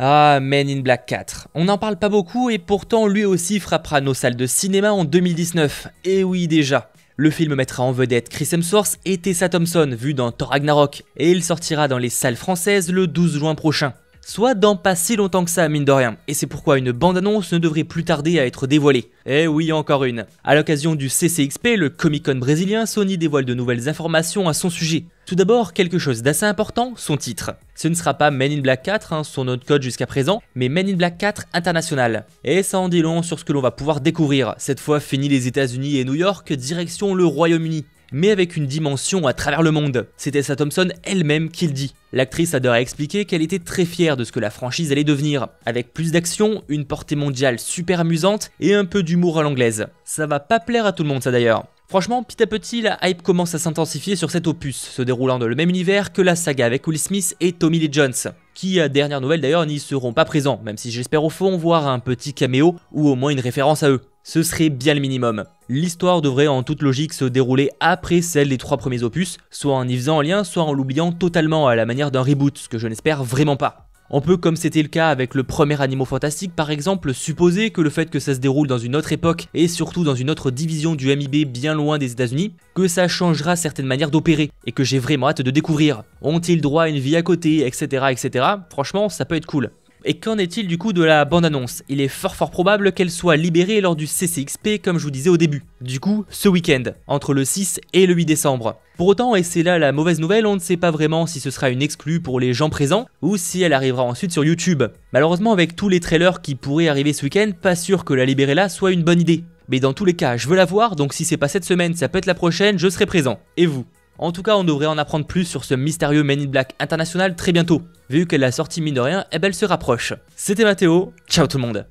Ah, Men in Black 4. On n'en parle pas beaucoup et pourtant lui aussi frappera nos salles de cinéma en 2019. Et eh oui déjà. Le film mettra en vedette Chris Hemsworth et Tessa Thompson, vu dans Thor Ragnarok, et il sortira dans les salles françaises le 12 juin prochain soit dans pas si longtemps que ça, mine de rien. Et c'est pourquoi une bande-annonce ne devrait plus tarder à être dévoilée. Eh oui, encore une. À l'occasion du CCXP, le Comic-Con brésilien, Sony dévoile de nouvelles informations à son sujet. Tout d'abord, quelque chose d'assez important, son titre. Ce ne sera pas Men in Black 4, hein, son autre code jusqu'à présent, mais Men in Black 4 International. Et ça en dit long sur ce que l'on va pouvoir découvrir. Cette fois, fini les États-Unis et New York, direction le Royaume-Uni mais avec une dimension à travers le monde. C'était sa Thompson elle-même qui le dit. L'actrice adore expliquer qu'elle était très fière de ce que la franchise allait devenir, avec plus d'action, une portée mondiale super amusante et un peu d'humour à l'anglaise. Ça va pas plaire à tout le monde ça d'ailleurs. Franchement, petit à petit, la hype commence à s'intensifier sur cet opus, se déroulant dans le même univers que la saga avec Will Smith et Tommy Lee Jones, qui, à dernière nouvelle d'ailleurs, n'y seront pas présents, même si j'espère au fond voir un petit caméo ou au moins une référence à eux ce serait bien le minimum. L'histoire devrait en toute logique se dérouler après celle des trois premiers opus, soit en y faisant un lien, soit en l'oubliant totalement à la manière d'un reboot, ce que je n'espère vraiment pas. On peut, comme c'était le cas avec le premier Animaux Fantastique, par exemple, supposer que le fait que ça se déroule dans une autre époque et surtout dans une autre division du MIB bien loin des États-Unis, que ça changera certaines manières d'opérer et que j'ai vraiment hâte de découvrir. Ont-ils droit à une vie à côté, etc., etc. Franchement, ça peut être cool. Et qu'en est-il du coup de la bande-annonce Il est fort fort probable qu'elle soit libérée lors du CCXP comme je vous disais au début. Du coup, ce week-end, entre le 6 et le 8 décembre. Pour autant, et c'est là la mauvaise nouvelle, on ne sait pas vraiment si ce sera une exclue pour les gens présents ou si elle arrivera ensuite sur YouTube. Malheureusement, avec tous les trailers qui pourraient arriver ce week-end, pas sûr que la libérer là soit une bonne idée. Mais dans tous les cas, je veux la voir, donc si c'est pas cette semaine, ça peut être la prochaine, je serai présent. Et vous en tout cas, on devrait en apprendre plus sur ce mystérieux Men Black international très bientôt. Vu qu'elle la sortie mine de rien, eh ben, elle se rapproche. C'était Mathéo, ciao tout le monde